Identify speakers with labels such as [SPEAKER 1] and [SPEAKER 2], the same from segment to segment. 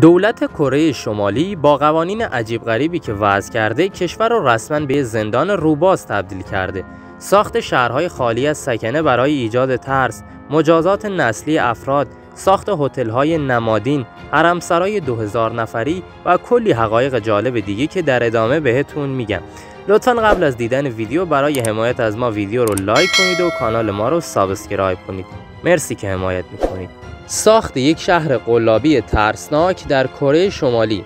[SPEAKER 1] دولت کره شمالی با قوانین عجیب غریبی که وضع کرده کشور را رسما به زندان روباز تبدیل کرده ساخت شهرهای خالی از سکنه برای ایجاد ترس مجازات نسلی افراد ساخت هتل‌های نمادین حرمسرای 2000 نفری و کلی حقایق جالب دیگه که در ادامه بهتون میگم لطفا قبل از دیدن ویدیو برای حمایت از ما ویدیو رو لایک کنید و کانال ما رو سابسکرایب کنید مرسی که حمایت میکنید ساخت یک شهر قلابی ترسناک در کره شمالی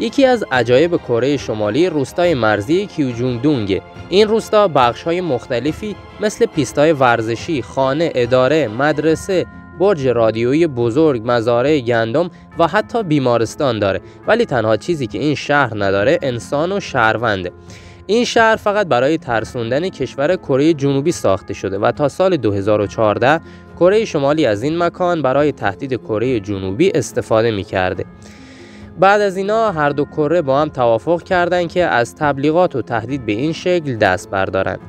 [SPEAKER 1] یکی از عجایب کره شمالی روستای مرزی کیوجونگ دونگه این روستا بخش های مختلفی مثل پیستای ورزشی، خانه، اداره، مدرسه، برج رادیویی بزرگ، مزارع گندم و حتی بیمارستان داره ولی تنها چیزی که این شهر نداره انسان و شهرونده این شهر فقط برای ترسوندن کشور کره جنوبی ساخته شده و تا سال 2014 کره شمالی از این مکان برای تهدید کره جنوبی استفاده می کرده. بعد از اینا هر دو کره با هم توافق کردند که از تبلیغات و تهدید به این شکل دست بردارند.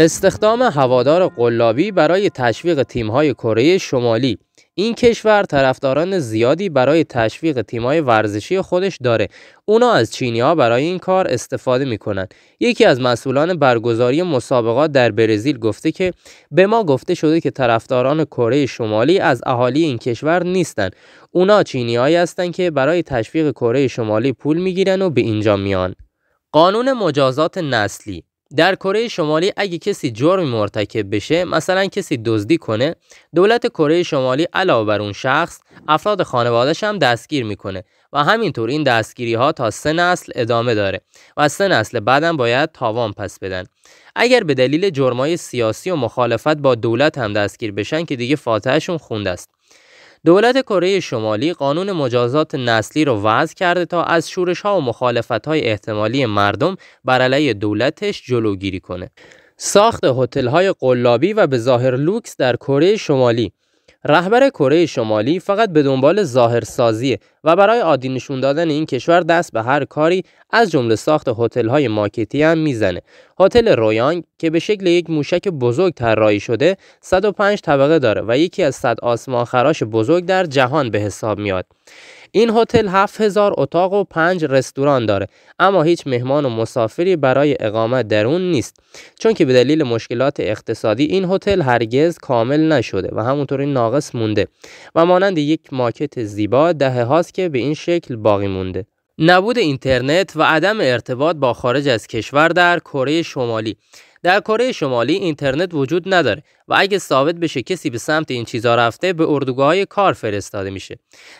[SPEAKER 1] استخدام هوادار قلابی برای تشویق های کره شمالی این کشور طرفداران زیادی برای تشویق های ورزشی خودش داره. اونا از چینی ها برای این کار استفاده میکنن. یکی از مسئولان برگزاری مسابقات در برزیل گفته که به ما گفته شده که طرفداران کره شمالی از اهالی این کشور نیستند. اونا چینیهایی هستند که برای تشویق کره شمالی پول میگیرن و به اینجا میان. قانون مجازات نسلی در کره شمالی اگه کسی جرم مرتکب بشه مثلا کسی دزدی کنه دولت کره شمالی علاوه بر اون شخص افراد خانوادش هم دستگیر میکنه و همینطور این دستگیری ها تا سه نسل ادامه داره و سه نسل بعدم باید تاوان پس بدن اگر به دلیل جرمای سیاسی و مخالفت با دولت هم دستگیر بشن که دیگه فاتحشون خونده است دولت کره شمالی قانون مجازات نسلی را وضع کرده تا از شورش ها و مخالفت های احتمالی مردم بر علیه دولتش جلوگیری کنه. ساخت هتل های قلابی و به ظاهر لوکس در کره شمالی رهبر کره شمالی فقط به دنبال ظاهرسازیه و برای عادی نشون دادن این کشور دست به هر کاری از جمله ساخت های ماکتی هم میزنه. هتل رویانگ که به شکل یک موشک بزرگ طراحی شده 105 طبقه داره و یکی از 100 آسمان خراش بزرگ در جهان به حساب میاد. این هتل 7000 اتاق و 5 رستوران داره اما هیچ مهمان و مسافری برای اقامت در اون نیست چون که به دلیل مشکلات اقتصادی این هتل هرگز کامل نشده و همونطور این ناقص مونده و مانند یک ماکت زیبا دهه هاست که به این شکل باقی مونده نبود اینترنت و عدم ارتباط با خارج از کشور در کره شمالی در کره شمالی اینترنت وجود نداره و اگه ثابت بشه کسی به سمت این چیزا رفته به اردوگاه کار فرستاده میشه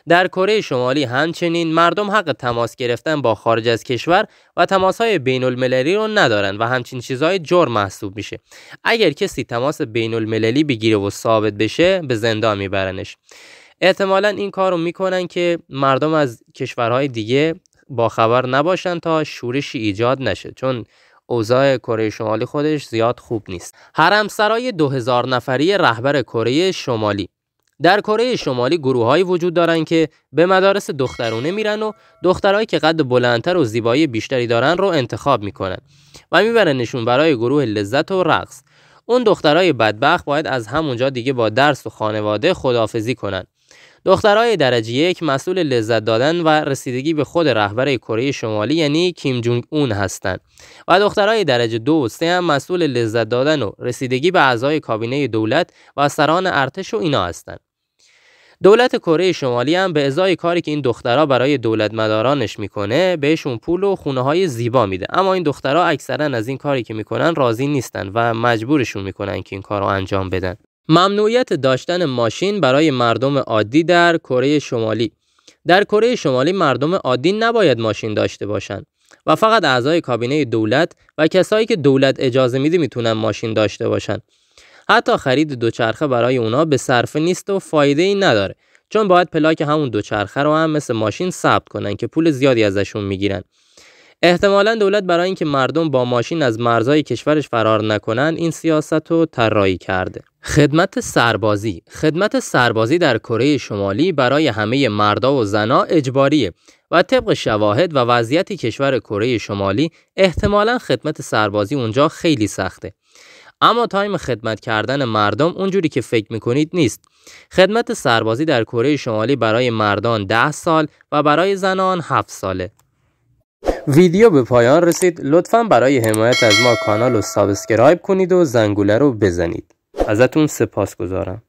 [SPEAKER 1] در کره شمالی همچنین مردم حق تماس گرفتن با خارج از کشور و تماس های بین المللی رو ندارن و همچین چیزهای جرم محسوب میشه اگر کسی تماس بین المللی بگیره و ثابت بشه به زندان میبرنش احتمالا این کار رو میکنن که مردم از کشورهای دیگه با خبر نباشن تا شورشی ایجاد نشه چون اوضاع کره شمالی خودش زیاد خوب نیست حرمسرای 2000 نفری رهبر کره شمالی در کره شمالی گروههایی وجود دارند که به مدارس دخترونه میرن و دخترهایی که قد بلندتر و زیبایی بیشتری دارن رو انتخاب میکنن و میبرنشون برای گروه لذت و رقص اون دخترای بدبخت باید از همونجا دیگه با درس و خانواده خداحافظی کنن دخترای درجه یک مسئول لذت دادن و رسیدگی به خود رهبر کره شمالی یعنی کیم جونگ اون هستند و دخترای درجه دو و سه هم مسئول لذت دادن و رسیدگی به اعضای کابینه دولت و سران ارتش و اینا هستند دولت کره شمالی هم به ازای کاری که این دخترها برای دولت مدارانش میکنه بهشون پول و خونه های زیبا میده اما این دخترها اکثرا از این کاری که میکنن راضی نیستن و مجبورشون میکنن که این کار انجام بدن ممنوعیت داشتن ماشین برای مردم عادی در کره شمالی در کره شمالی مردم عادی نباید ماشین داشته باشند و فقط اعضای کابینه دولت و کسایی که دولت اجازه میده میتونن ماشین داشته باشند حتی خرید دوچرخه برای اونا به صرفه نیست و فایده ای نداره چون باید پلاک همون دوچرخه رو هم مثل ماشین ثبت کنن که پول زیادی ازشون میگیرن احتمالا دولت برای اینکه مردم با ماشین از مرزهای کشورش فرار نکنند این سیاست رو طراحی کرده خدمت سربازی خدمت سربازی در کره شمالی برای همه مردا و زنا اجباریه و طبق شواهد و وضعیت کشور کره شمالی احتمالا خدمت سربازی اونجا خیلی سخته اما تایم خدمت کردن مردم اونجوری که فکر میکنید نیست خدمت سربازی در کره شمالی برای مردان 10 سال و برای زنان هفت ساله ویدیو به پایان رسید لطفا برای حمایت از ما کانال رو سابسکرایب کنید و زنگوله رو بزنید ازتون سپاس گذارم